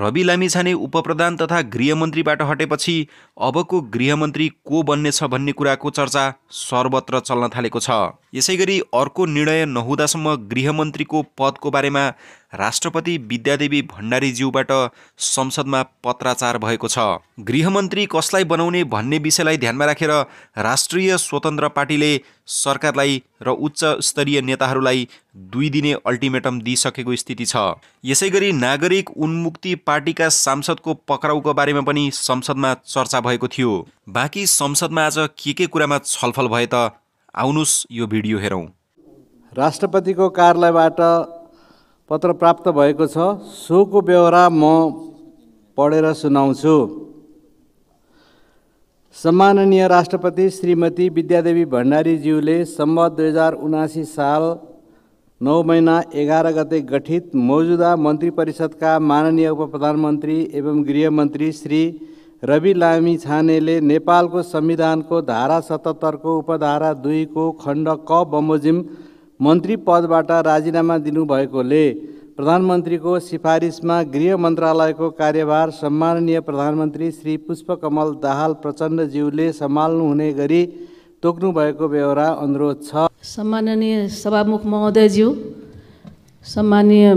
रवि लामिछाने उपप्रधान तथा गृहमन्त्रीबाट हटेपछि अबको गृहमन्त्री को बन्नेछ भन्ने कुराको चर्चा सर्वत्र चल्न थालेको छ यसैगरी अर्को निर्णय नहुँदासम्म गृहमन्त्रीको पदको बारेमा राष्ट्रपति विद्यादेवी भण्डारीज्यूबाट संसदमा पत्राचार भएको छ गृहमन्त्री कसलाई बनाउने भन्ने विषयलाई ध्यानमा राखेर राष्ट्रिय स्वतन्त्र पार्टीले सरकारलाई र उच्च स्तरीय नेताहरूलाई दुई दिने अल्टिमेटम दिइसकेको स्थिति छ यसै गरी नागरिक उन्मुक्ति पार्टीका सांसदको पक्राउको बारेमा पनि संसदमा चर्चा भएको थियो बाँकी संसदमा आज के के कुरामा छलफल भए त आउनुहोस् यो भिडियो हेरौँ राष्ट्रपतिको कार्यालयबाट पत्र प्राप्त भएको छ सोको बेहोरा म पढेर सुनाउँछु सम्माननीय राष्ट्रपति श्रीमती विद्यादेवी भण्डारीज्यूले सम्म दुई हजार उनासी साल नौ महिना एघार गते गठित मौजुदा मन्त्री परिषदका माननीय उप प्रधानमन्त्री एवं गृहमन्त्री श्री रवि लामी छानेले नेपालको संविधानको धारा सतहत्तरको उपधारा दुईको खण्ड क बमोजिम मन्त्री पदबाट राजीनामा दिनुभएकोले प्रधानमन्त्रीको सिफारिसमा गृह मन्त्रालयको कार्यभार सम्माननीय प्रधानमन्त्री श्री पुष्पकमल दाहाल प्रचण्डज्यूले सम्हाल्नुहुने गरी तोक्नुभएको बेहोरा अनुरोध छ सम्माननीय सभामुख महोदयज्यू सम्माननीय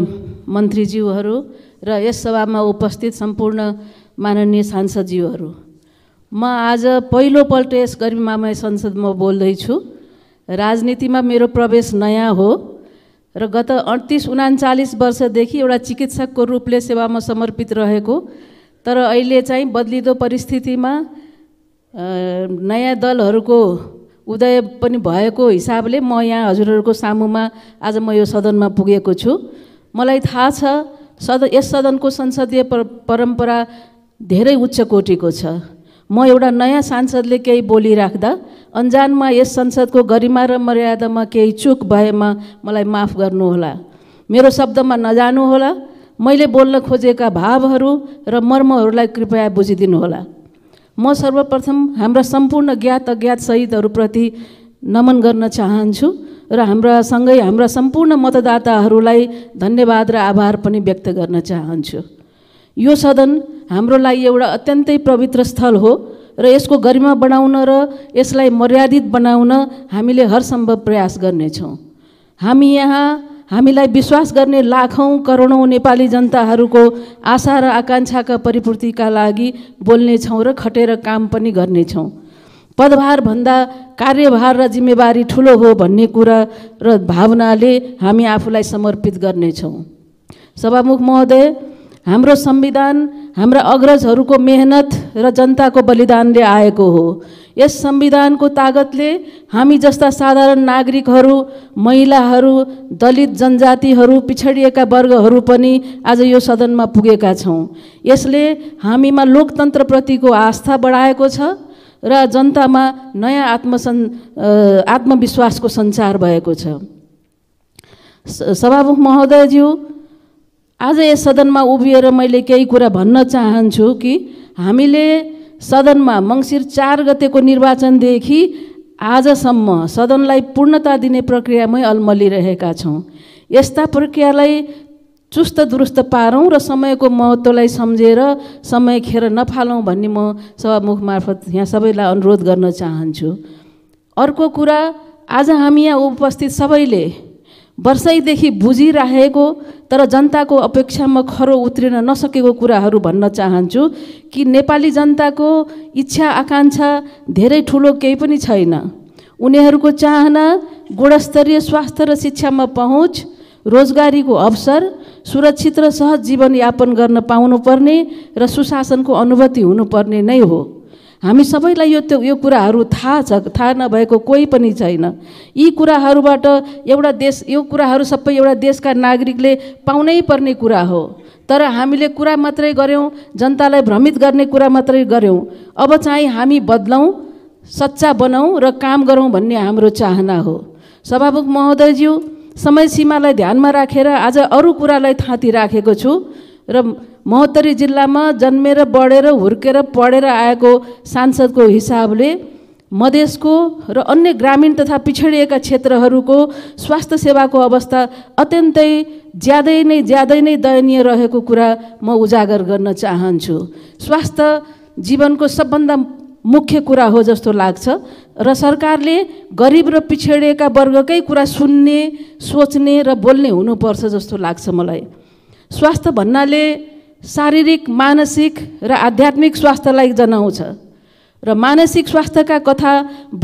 मन्त्रीज्यूहरू र यस सभामा उपस्थित सम्पूर्ण माननीय सांसदज्यूहरू म आज पहिलोपल्ट यस गरिमामय संसदमा बोल्दैछु राजनीतिमा मेरो प्रवेश नयाँ हो र गत अडतिस उनाचालिस वर्षदेखि एउटा चिकित्सकको रूपले सेवामा समर्पित रहेको तर अहिले चाहिँ बदलिँदो परिस्थितिमा नयाँ दलहरूको उदय पनि भएको हिसाबले म यहाँ हजुरहरूको सामुमा आज म यो सदनमा पुगेको छु मलाई थाहा छ सद यस सदनको संसदीय पर, परम्परा धेरै उच्च कोटिको छ म एउटा नयाँ सांसदले केही बोलिराख्दा अन्जानमा यस संसदको गरिमा र मर्यादामा केही चुक भएमा मलाई माफ गर्नुहोला मेरो शब्दमा नजानुहोला मैले बोल्न खोजेका भावहरू र मर्महरूलाई कृपया बुझिदिनुहोला म सर्वप्रथम हाम्रा सम्पूर्ण ज्ञात अज्ञात शहीदहरूप्रति नमन गर्न चाहन्छु र हाम्रा सँगै हाम्रा सम्पूर्ण मतदाताहरूलाई धन्यवाद र आभार पनि व्यक्त गर्न चाहन्छु यो सदन हाम्रो लागि एउटा अत्यन्तै पवित्र स्थल हो र यसको गरिमा बढाउन र यसलाई मर्यादित बनाउन हामीले हर सम्भव प्रयास गर्नेछौँ हामी यहाँ हामीलाई विश्वास गर्ने लाखौँ करोडौँ नेपाली जनताहरूको आशा र आकाङ्क्षाका परिपूर्तिका लागि बोल्नेछौँ र खटेर काम पनि गर्नेछौँ पदभारभन्दा कार्यभार र जिम्मेवारी ठुलो हो भन्ने कुरा र भावनाले हामी आफूलाई समर्पित गर्नेछौँ सभामुख महोदय हाम्रो संविधान हाम्रा अग्रजहरूको मेहनत र जनताको बलिदानले आएको हो यस संविधानको तागतले हामी जस्ता साधारण नागरिकहरू महिलाहरू दलित जनजातिहरू पिछडिएका वर्गहरू पनि आज यो सदनमा पुगेका छौँ यसले हामीमा लोकतन्त्रप्रतिको आस्था बढाएको छ र जनतामा नयाँ आत्मसन् आत्मविश्वासको सञ्चार भएको छ सभामुख महोदयज्यू आज यस सदनमा उभिएर मैले केही कुरा भन्न चाहन्छु कि हामीले सदनमा मङ्सिर चार गतेको निर्वाचनदेखि आजसम्म सदनलाई पूर्णता दिने प्रक्रियामै अल्मलिरहेका छौँ यस्ता प्रक्रियालाई चुस्त दुरुस्त पारौँ र समयको महत्त्वलाई सम्झेर समय खेर नफालौँ भन्ने म सभामुख मार्फत यहाँ सबैलाई अनुरोध गर्न चाहन्छु अर्को कुरा आज हामी यहाँ उपस्थित सबैले वर्षैदेखि बुझिराखेको तर जनताको अपेक्षामा खरो उत्रिन नसकेको कुराहरू भन्न चाहन्छु कि नेपाली जनताको इच्छा आकाङ्क्षा धेरै ठुलो केही पनि छैन उनीहरूको चाहना गुणस्तरीय स्वास्थ्य र शिक्षामा पहुँच रोजगारीको अवसर सुरक्षित र सहज जीवनयापन गर्न पाउनुपर्ने र सुशासनको अनुभूति हुनुपर्ने नै हो हामी सबैलाई यो त्यो यो कुराहरू थाहा छ थाहा नभएको कोही पनि छैन यी कुराहरूबाट एउटा देश यो कुराहरू सबै एउटा देशका नागरिकले पाउनै पर्ने कुरा हो तर हामीले कुरा मात्रै गऱ्यौँ जनतालाई भ्रमित गर्ने कुरा मात्रै गऱ्यौँ अब चाहिँ हामी बदलौँ सच्चा बनाऊँ र काम गरौँ भन्ने हाम्रो चाहना हो सभामुख महोदयज्यू समय सीमालाई ध्यानमा राखेर आज अरू कुरालाई थाँती राखेको छु र महोत्तरी जिल्लामा जन्मेर बढेर हुर्केर पढेर आएको सांसदको हिसाबले मधेसको र अन्य ग्रामीण तथा पिछडिएका क्षेत्रहरूको स्वास्थ्य सेवाको अवस्था अत्यन्तै ज्यादै नै ज्यादै नै दयनीय रहेको कुरा म उजागर गर्न चाहन्छु स्वास्थ्य जीवनको सबभन्दा मुख्य कुरा हो जस्तो लाग्छ र सरकारले गरिब र पिछडिएका वर्गकै कुरा सुन्ने सोच्ने र बोल्ने हुनुपर्छ जस्तो लाग्छ मलाई स्वास्थ्य भन्नाले शारीरिक मानसिक र आध्यात्मिक स्वास्थ्यलाई जनाउँछ र मानसिक स्वास्थ्यका कथा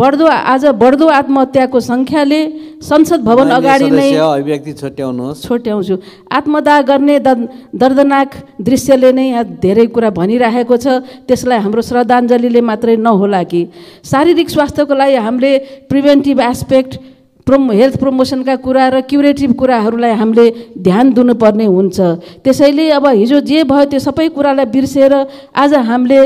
बढ्दो आज बढ्दो आत्महत्याको सङ्ख्याले संसद भवन अगाडि नै अभिव्यक्ति छोट्याउनुहोस् छोट्याउँछु आत्मदाह गर्ने दर्दनाक दृश्यले नै यहाँ धेरै कुरा भनिरहेको छ त्यसलाई हाम्रो श्रद्धाञ्जलीले मात्रै नहोला कि शारीरिक स्वास्थ्यको लागि हामीले प्रिभेन्टिभ एस्पेक्ट प्रोम हेल्थ प्रमोसनका कुरा र क्युरेटिभ कुराहरूलाई हामीले ध्यान दिनुपर्ने हुन्छ त्यसैले अब हिजो जे भयो त्यो सबै कुरालाई बिर्सेर आज हामीले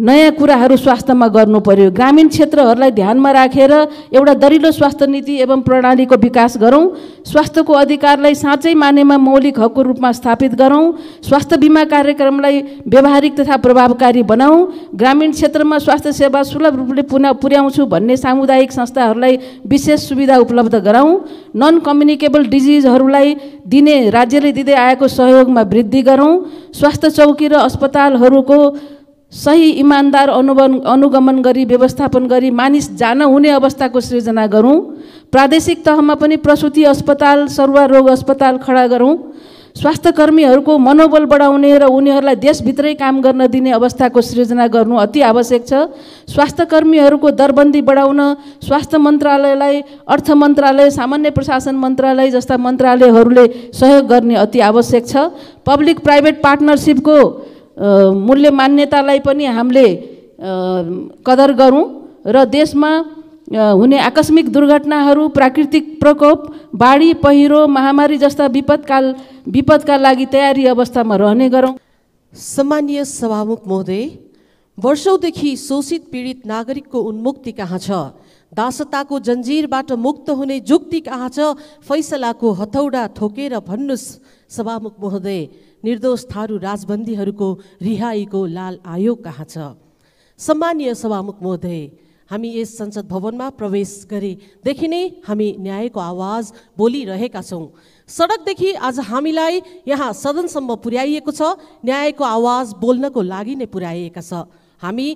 नयाँ कुराहरू स्वास्थ्यमा गर्नु पर्यो ग्रामीण क्षेत्रहरूलाई ध्यानमा राखेर एउटा दरिलो स्वास्थ्य नीति एवं प्रणालीको विकास गरौँ स्वास्थ्यको अधिकारलाई साँच्चै मानेमा मौलिक हकको रूपमा स्थापित गरौँ स्वास्थ्य बिमा कार्यक्रमलाई व्यवहारिक तथा प्रभावकारी बनाऊ ग्रामीण क्षेत्रमा स्वास्थ्य सेवा सुलभ रूपले पुनः पुर्याउँछु भन्ने सामुदायिक संस्थाहरूलाई विशेष सुविधा उपलब्ध गराउँ नन कम्युनिकेबल डिजिजहरूलाई दिने राज्यले दिँदै आएको सहयोगमा वृद्धि गरौँ स्वास्थ्य चौकी र अस्पतालहरूको सही इमान्दार अनुगमन अनुगमन गरी व्यवस्थापन गरी मानिस जान हुने अवस्थाको सृजना गरौँ प्रादेशिक तहमा पनि प्रसुति अस्पताल रोग अस्पताल खडा गरौँ स्वास्थ्यकर्मीहरूको मनोबल बढाउने र उनीहरूलाई देशभित्रै काम गर्न दिने अवस्थाको सृजना गर्नु अति आवश्यक छ स्वास्थ्यकर्मीहरूको दरबन्दी बढाउन स्वास्थ्य मन्त्रालयलाई अर्थ मन्त्रालय सामान्य प्रशासन मन्त्रालय जस्ता मन्त्रालयहरूले सहयोग गर्ने अति आवश्यक छ पब्लिक प्राइभेट पार्टनरसिपको मूल्य मान्यतालाई पनि हामीले कदर गरौँ र देशमा हुने आकस्मिक दुर्घटनाहरू प्राकृतिक प्रकोप बाढी पहिरो महामारी जस्ता विपदकाल विपदका लागि तयारी अवस्थामा रहने गरौँ सामान्य सभामुख महोदय वर्षौँदेखि शोषित पीडित नागरिकको उन्मुक्ति कहाँ छ दासताको जन्जिरबाट मुक्त हुने जुक्ति कहाँ छ फैसलाको हथौडा ठोकेर भन्नुहोस् सभामुख महोदय निर्दोष थारू राजबन्दीहरूको रिहाईको लाल आयोग कहाँ छ सम्मानीय सभामुख महोदय हामी यस संसद भवनमा प्रवेश गरेदेखि नै हामी न्यायको आवाज बोलिरहेका छौँ सडकदेखि आज हामीलाई यहाँ सदनसम्म पुर्याइएको छ न्यायको आवाज बोल्नको लागि नै पुर्याइएका छ हामी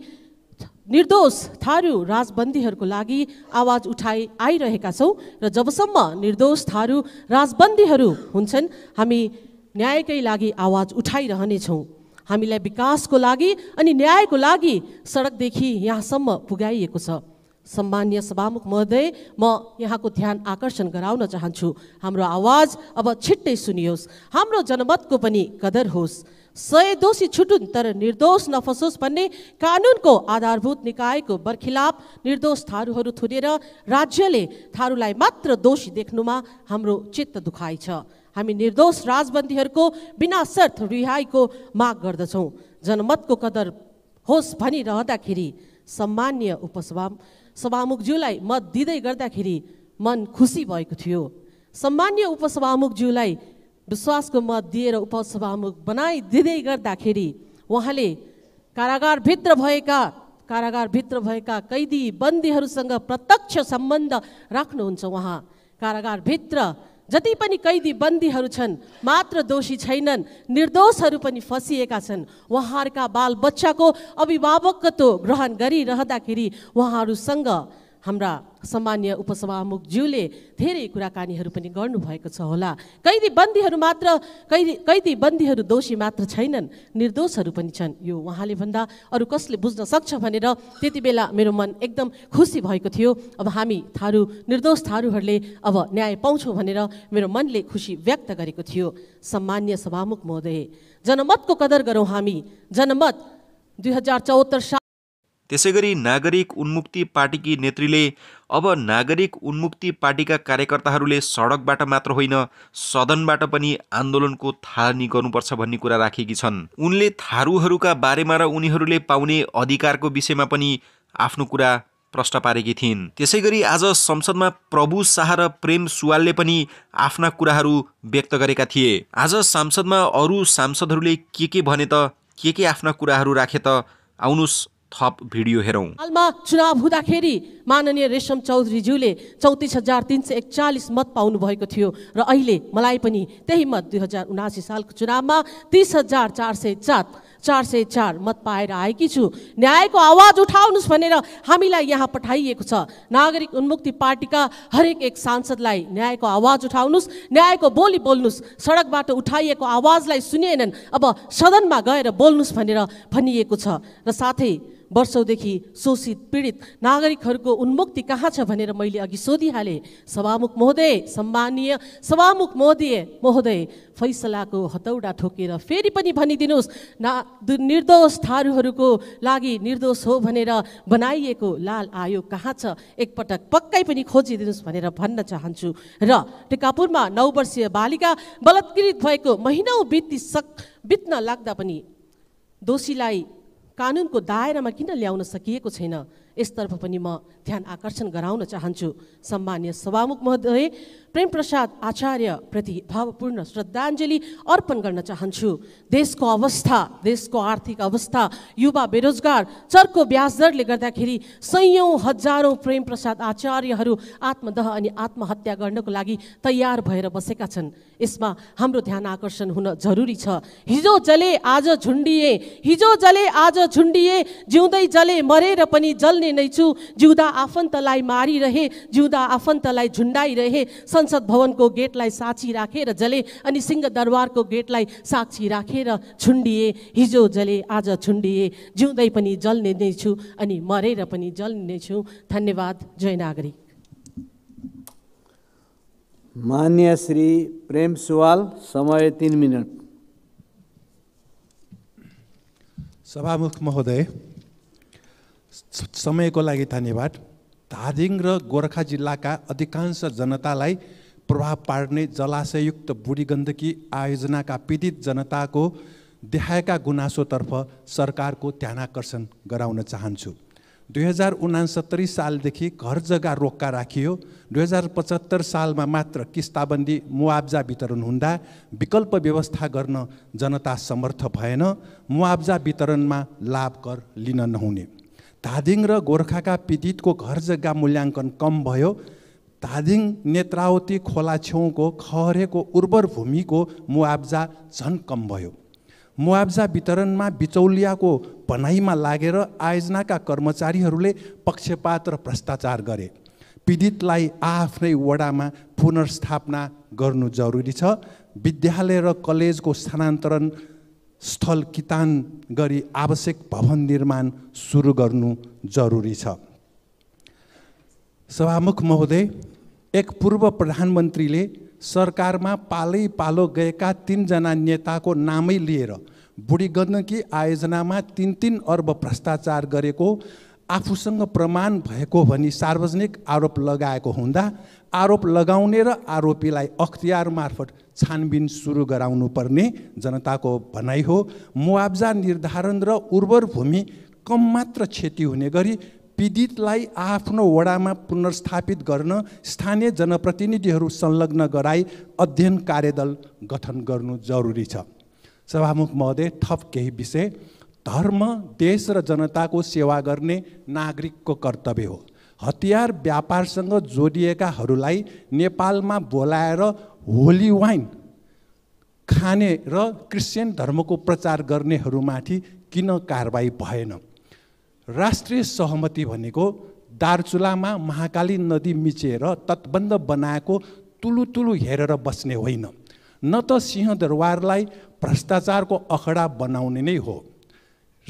निर्दोष थारू राजबन्दीहरूको लागि आवाज उठाइ आइरहेका छौँ र जबसम्म निर्दोष थारू राजबन्दीहरू हुन्छन् हामी न्यायकै लागि आवाज उठाइरहनेछौँ हामीलाई विकासको लागि अनि न्यायको लागि सडकदेखि यहाँसम्म पुगाइएको छ सम्मान्य सभामुख महोदय म यहाँको ध्यान आकर्षण गराउन चाहन्छु हाम्रो आवाज अब छिट्टै सुनियोस् हाम्रो जनमतको पनि कदर होस् सय दोषी छुटुन् तर निर्दोष नफसोस् भन्ने कानुनको आधारभूत निकायको बर्खिलाप निर्दोष थारूहरू थुनेर राज्यले थारूलाई मात्र दोषी देख्नुमा हाम्रो चित्त दुखाइ छ हामी निर्दोष राजबन्दीहरूको बिना शर्त रिहाईको माग गर्दछौँ जनमतको कदर होस् भनिरहँदाखेरि सम्मान्य उपसभा सभामुखज्यूलाई मत दिँदै गर्दाखेरि मन खुसी भएको थियो सम्मान्य उपसभामुखज्यूलाई विश्वासको मत दिएर उपसभामुख बनाइदिँदै गर्दाखेरि उहाँले कारागारभित्र भएका कारागारभित्र भएका कैदी बन्दीहरूसँग प्रत्यक्ष सम्बन्ध राख्नुहुन्छ उहाँ कारागारभित्र जति पनि कैदी बन्दीहरू छन् मात्र दोषी छैनन् निर्दोषहरू पनि फसिएका छन् उहाँहरूका बालबच्चाको अभिभावकत्व ग्रहण गरिरहँदाखेरि उहाँहरूसँग हाम्रा सामान्य उपसभामुख ज्यूले धेरै कुराकानीहरू पनि गर्नुभएको छ होला कैदी बन्दीहरू मात्र कैदी कैदी बन्दीहरू दोषी मात्र छैनन् निर्दोषहरू पनि छन् यो उहाँले भन्दा अरू कसले बुझ्न सक्छ भनेर त्यति बेला मेरो मन एकदम खुसी भएको थियो अब हामी थारू निर्दोष थारूहरूले अब न्याय पाउँछौँ भनेर मेरो मनले खुसी व्यक्त गरेको थियो सामान्य सभामुख महोदय जनमतको कदर गरौँ हामी जनमत दुई हजार चौहत्तर त्यसै गरी नागरिक उन्मुक्ति पार्टीकी नेत्रीले अब नागरिक उन्मुक्ति पार्टीका कार्यकर्ताहरूले सडकबाट मात्र होइन सदनबाट पनि आन्दोलनको थालनी गर्नुपर्छ भन्ने कुरा राखेकी छन् उनले थारूहरूका बारेमा र उनीहरूले पाउने अधिकारको विषयमा पनि आफ्नो कुरा प्रश्न पारेकी थिइन् त्यसै गरी आज संसदमा प्रभु शाह र प्रेम सुवालले पनि आफ्ना कुराहरू व्यक्त गरेका थिए आज सांसदमा अरू सांसदहरूले के के भने त के के आफ्ना कुराहरू राखे त आउनुहोस् थप भिडियो हेरौँ हालमा चुनाव हुँदाखेरि माननीय रेशम चौधरीज्यूले चौतिस हजार तिन सय एकचालिस मत पाउनुभएको थियो र अहिले मलाई पनि त्यही मत दुई हजार उनासी सालको चुनावमा तिस हजार चार सय सात चार सय चार मत पाएर आएकी छु न्यायको आवाज उठाउनुहोस् भनेर हामीलाई यहाँ पठाइएको छ नागरिक उन्मुक्ति पार्टीका हरेक एक सांसदलाई न्यायको आवाज उठाउनुहोस् न्यायको बोली बोल्नुहोस् सडकबाट उठाइएको आवाजलाई सुनिएनन् अब सदनमा गएर बोल्नुहोस् भनेर भनिएको छ र साथै वर्षौँदेखि शोषित पीडित नागरिकहरूको उन्मुक्ति कहाँ छ भनेर मैले अघि सोधिहालेँ सभामुख महोदय सम्मानीय सभामुख महोदय महोदय फैसलाको हतौडा ठोकेर फेरि पनि भनिदिनुहोस् ना निर्दोष थारूहरूको लागि निर्दोष हो भनेर बनाइएको लाल आयोग कहाँ छ एकपटक पक्कै पनि खोजिदिनुहोस् भनेर भन्न चाहन्छु र टिकापुरमा नौ वर्षीय बालिका बलात्कृत भएको महिनौ बितिसक बित्न लाग्दा पनि दोषीलाई कानुनको दायरामा किन ल्याउन सकिएको छैन यसतर्फ पनि म ध्यान आकर्षण गराउन चाहन्छु सम्मान्य सभामुख महोदय प्रेमप्रसाद आचार्यप्रति भावपूर्ण श्रद्धाञ्जली अर्पण गर्न चाहन्छु देशको अवस्था देशको आर्थिक अवस्था युवा बेरोजगार चर्को ब्याज गर्दाखेरि सयौँ हजारौँ प्रेमप्रसाद आचार्यहरू आत्मदह अनि आत्महत्या गर्नको लागि तयार भएर बसेका छन् यसमा हाम्रो ध्यान आकर्षण हुन जरुरी छ हिजो जले आज झुन्डिए हिजो जले आज झुन्डिए जिउँदै जले मरेर पनि जल्ने भन्ने नै छु जिउँदा आफन्तलाई मारिरहे जिउँदा आफन्तलाई झुन्डाइरहे संसद भवनको गेटलाई साक्षी राखेर जले अनि सिंहदरबारको गेटलाई साक्षी राखेर छुन्डिए हिजो जले आज छुन्डिए जिउँदै पनि जल्ने नै छु अनि मरेर पनि जल्ने नै छु धन्यवाद जय नागरिक मान्य श्री प्रेम सुवाल समय तिन मिनट सभामुख महोदय समयको लागि धन्यवाद धादिङ र गोर्खा जिल्लाका अधिकांश जनतालाई प्रभाव पार्ने जलाशयुक्त बुढी गण्डकी आयोजनाका पीडित जनताको देखाएका गुनासोतर्फ सरकारको ध्यानकर्षण गराउन चाहन्छु दुई हजार उनासत्तरी सालदेखि घर जग्गा रोक्का राखियो दुई हजार पचहत्तर सालमा मात्र किस्ताबन्दी मुआब्जा वितरण हुँदा विकल्प व्यवस्था गर्न जनता समर्थ भएन मुआब्जा वितरणमा लाभ कर लिन नहुने धादिङ र गोर्खाका पीडितको घर जग्गा मूल्याङ्कन कम भयो धादिङ नेत्रावती खोला छेउको खहरेको उर्वर भूमिको मुआब्जा झन् कम भयो मुआब्जा वितरणमा बिचौलियाको भनाइमा लागेर आयोजनाका कर्मचारीहरूले पक्षपात र भ्रष्टाचार गरे पीडितलाई आआफ्नै वडामा पुनर्स्थापना गर्नु जरुरी छ विद्यालय र कलेजको स्थानान्तरण स्थल कितान गरी आवश्यक भवन निर्माण सुरु गर्नु जरुरी छ सभामुख महोदय एक पूर्व प्रधानमन्त्रीले सरकारमा पालै पालो गएका तिनजना नेताको नामै लिएर गण्डकी आयोजनामा तिन तिन अर्ब भ्रष्टाचार गरेको आफूसँग प्रमाण भएको भनी सार्वजनिक आरोप लगाएको हुँदा आरोप लगाउने र आरोपीलाई अख्तियार मार्फत छानबिन सुरु गराउनुपर्ने जनताको भनाइ हो मुआब्जा निर्धारण र उर्वर भूमि कम मात्र क्षति हुने गरी पीडितलाई आफ्नो वडामा पुनर्स्थापित गर्न स्थानीय जनप्रतिनिधिहरू संलग्न गराई अध्ययन कार्यदल गठन गर्नु जरुरी छ सभामुख महोदय थप केही विषय धर्म देश र जनताको सेवा गर्ने नागरिकको कर्तव्य हो हतियार व्यापारसँग जोडिएकाहरूलाई नेपालमा बोलाएर होली वाइन खाने र क्रिस्चियन धर्मको प्रचार गर्नेहरूमाथि किन कारवाही भएन राष्ट्रिय सहमति भनेको दार्चुलामा महाकाली नदी मिचेर तटबन्ध बनाएको तुलुतुलु हेरेर बस्ने होइन न त सिंहदरबारलाई भ्रष्टाचारको अखडा बनाउने नै हो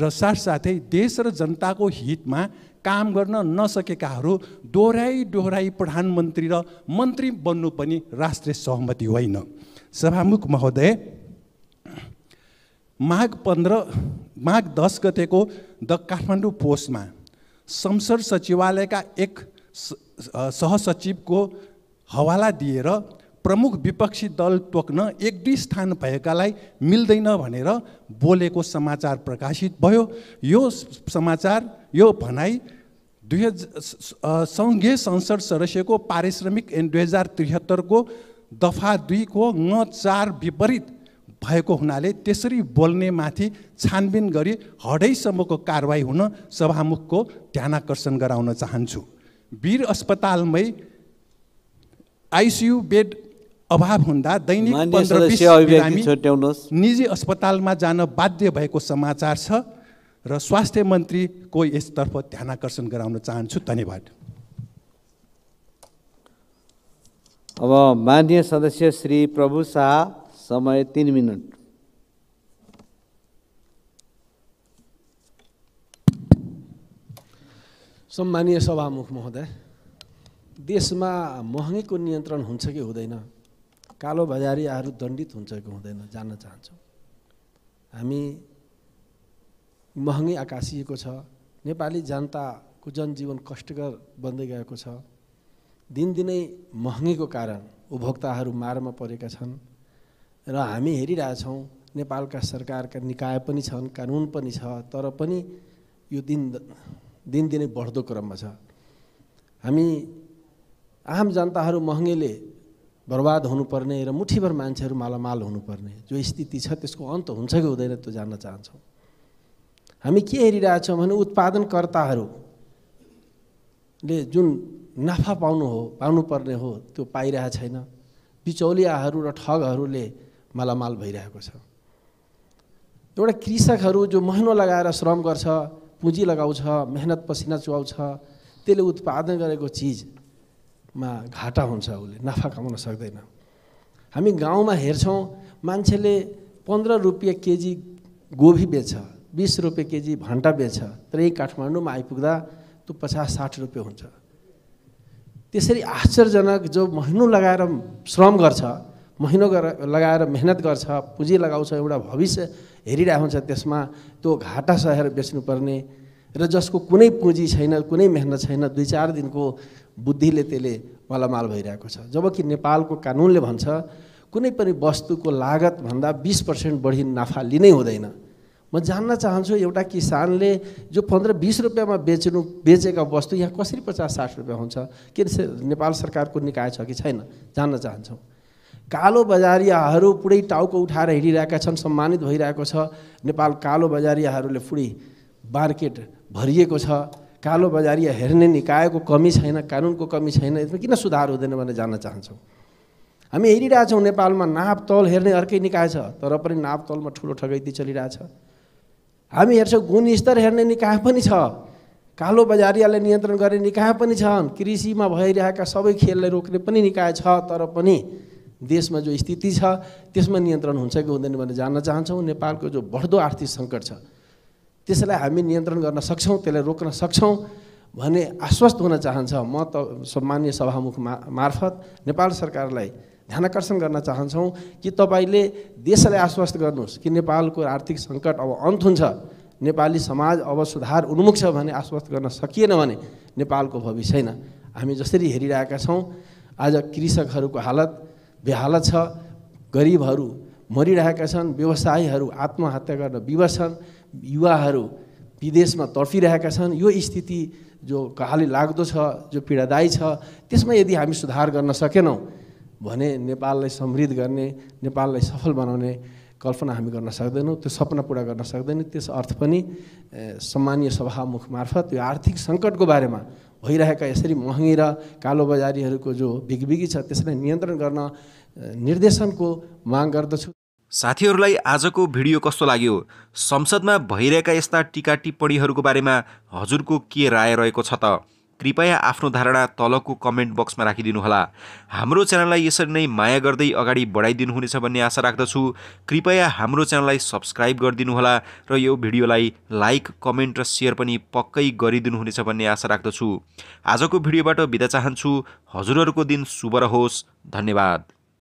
र साथसाथै देश र जनताको हितमा काम गर्न नसकेकाहरू दोहोऱ्याइ दोहोऱ्याइ प्रधानमन्त्री र मन्त्री बन्नु पनि राष्ट्रिय सहमति होइन सभामुख महोदय माघ पन्ध्र माघ दस गतेको द काठमाडौँ पोस्टमा संसद सचिवालयका एक सहसचिवको हवाला दिएर प्रमुख विपक्षी दल तोक्न एक दुई स्थान भएकालाई मिल्दैन भनेर बोलेको समाचार प्रकाशित भयो यो समाचार यो भनाइ दुई हजार सङ्घीय संसद सदस्यको पारिश्रमिक एन दुई हजार त्रिहत्तरको दफा दुईको न चार विपरीत भएको हुनाले त्यसरी बोल्नेमाथि छानबिन गरी हडैसम्मको कारवाही हुन सभामुखको ध्यानकर्षण गराउन चाहन्छु वीर अस्पतालमै आइसियु बेड अभाव हुँदा दैनिक निजी अस्पतालमा जान बाध्य भएको समाचार छ र स्वास्थ्य मन्त्रीको यसतर्फ ध्यान आकर्षण गराउन चाहन्छु धन्यवाद अब मान्य सदस्य श्री प्रभु शाह समय तिन मिनट सम्मानीय सभामुख महोदय देशमा महँगीको नियन्त्रण हुन्छ कि हुँदैन कालो बजारीहरू दण्डित हुन्छ कि हुँदैन जान्न चाहन्छौँ हामी महँगै आकाशिएको छ नेपाली जनताको जनजीवन कष्टकर बन्दै गएको छ दिनदिनै महँगीको कारण उपभोक्ताहरू मारमा परेका छन् र हामी हेरिरहेछौँ नेपालका सरकारका निकाय पनि छन् कानुन पनि छ तर पनि यो दिन दिनदिनै बढ्दो क्रममा छ हामी आम जनताहरू महँगैले बर्बाद हुनुपर्ने र मुठीभर मान्छेहरू मालामाल हुनुपर्ने जो स्थिति छ त्यसको अन्त हुन्छ कि हुँदैन त्यो जान्न चाहन्छौँ हामी के हेरिरहेछौँ भने उत्पादनकर्ताहरूले जुन नाफा पाउनु हो पाउनुपर्ने हो त्यो पाइरहेको छैन बिचौलियाहरू र ठगहरूले मालामाल भइरहेको छ एउटा कृषकहरू जो महिनो लगाएर श्रम गर्छ पुँजी लगाउँछ मेहनत पसिना चुहाउँछ त्यसले उत्पादन गरेको चिज मा घाटा हुन्छ उसले नाफा कमाउन सक्दैन हामी गाउँमा हेर्छौँ मान्छेले पन्ध्र रुपियाँ केजी गोभी बेच्छ बिस रुपियाँ केजी भन्टा बेच्छ तर यही काठमाडौँमा आइपुग्दा त्यो पचास साठ रुपियाँ हुन्छ त्यसरी आश्चर्यजनक जो महिनो लगाएर श्रम गर्छ महिनो लगाएर मेहनत गर्छ पुँजी लगाउँछ एउटा भविष्य हेरिरहेको हुन्छ त्यसमा त्यो घाटा सहेर बेच्नुपर्ने र जसको कुनै पुँजी छैन कुनै मेहनत छैन दुई चार दिनको बुद्धिले त्यसले मलामाल भइरहेको छ जबकि नेपालको कानुनले भन्छ कुनै पनि वस्तुको लागतभन्दा बिस पर्सेन्ट बढी नाफा लिनै हुँदैन म जान्न चाहन्छु एउटा किसानले जो पन्ध्र बिस रुपियाँमा बेच्नु बेचेका वस्तु यहाँ कसरी पचास साठ रुपियाँ हुन्छ के नेपाल सरकारको निकाय छ कि छैन जान्न चाहन्छौँ कालो बजारियाहरू पुरै टाउको उठाएर हिँडिरहेका छन् सम्मानित भइरहेको छ नेपाल कालो बजारियाहरूले पुरै मार्केट भरिएको छ कालो बजारी हेर्ने निकायको कमी छैन कानुनको कमी छैन यसमा किन सुधार हुँदैन भनेर जान्न चाहन्छौँ हामी हेरिरहेछौँ नेपालमा नाप तौल हेर्ने अर्कै निकाय छ तर पनि नाप तौलमा ठुलो ठगैती चलिरहेछ हामी हेर्छौँ गुणस्तर हेर्ने निकाय पनि छ कालो बजारियालाई नियन्त्रण गर्ने निकाय पनि छन् कृषिमा भइरहेका सबै खेललाई रोक्ने पनि निकाय छ तर पनि देशमा जो स्थिति छ त्यसमा नियन्त्रण हुन्छ कि हुँदैन भनेर जान्न चाहन्छौँ नेपालको जो बढ्दो आर्थिक सङ्कट छ त्यसलाई हामी नियन्त्रण गर्न सक्छौँ त्यसलाई रोक्न सक्छौँ भन्ने आश्वस्त हुन चाहन्छ म त मान्य सभामुख मार्फत नेपाल सरकारलाई ध्यानकर्षण गर्न चाहन्छौँ कि तपाईँले देशलाई आश्वस्त गर्नुहोस् कि नेपालको आर्थिक सङ्कट अब अन्त हुन्छ नेपाली समाज अब सुधार उन्मुख छ भने आश्वस्त गर्न सकिएन भने नेपालको भविष्य छैन हामी जसरी हेरिरहेका छौँ आज कृषकहरूको हालत बेहालत छ गरिबहरू मरिरहेका छन् व्यवसायीहरू आत्महत्या गर्न विवश छन् युवाहरू विदेशमा तर्फिरहेका छन् यो स्थिति जो कहाले लाग्दो छ जो पीडादायी छ त्यसमा यदि हामी सुधार गर्न सकेनौँ भने नेपाललाई समृद्ध गर्ने नेपाललाई सफल बनाउने कल्पना हामी गर्न सक्दैनौँ त्यो सपना पुरा गर्न सक्दैनौँ त्यस अर्थ पनि सामान्य सभामुख मार्फत यो आर्थिक सङ्कटको बारेमा भइरहेका यसरी महँगी र कालो बजारीहरूको जो बिगबिगी छ त्यसलाई नियन्त्रण गर्न निर्देशनको माग गर्दछु साथीहरूलाई आजको भिडियो कस्तो लाग्यो संसदमा भइरहेका यस्ता टिका टिप्पणीहरूको बारेमा हजुरको के राय रहेको छ त कृपया आफ्नो धारणा तलको कमेन्ट बक्समा राखिदिनुहोला हाम्रो च्यानललाई यसरी नै माया गर्दै अगाडि बढाइदिनुहुनेछ भन्ने आशा राख्दछु कृपया हाम्रो च्यानललाई सब्सक्राइब गरिदिनुहोला र यो भिडियोलाई लाइक कमेन्ट र सेयर पनि पक्कै गरिदिनुहुनेछ भन्ने आशा राख्दछु आजको भिडियोबाट बिदा चाहन्छु हजुरहरूको दिन शुभ रहोस् धन्यवाद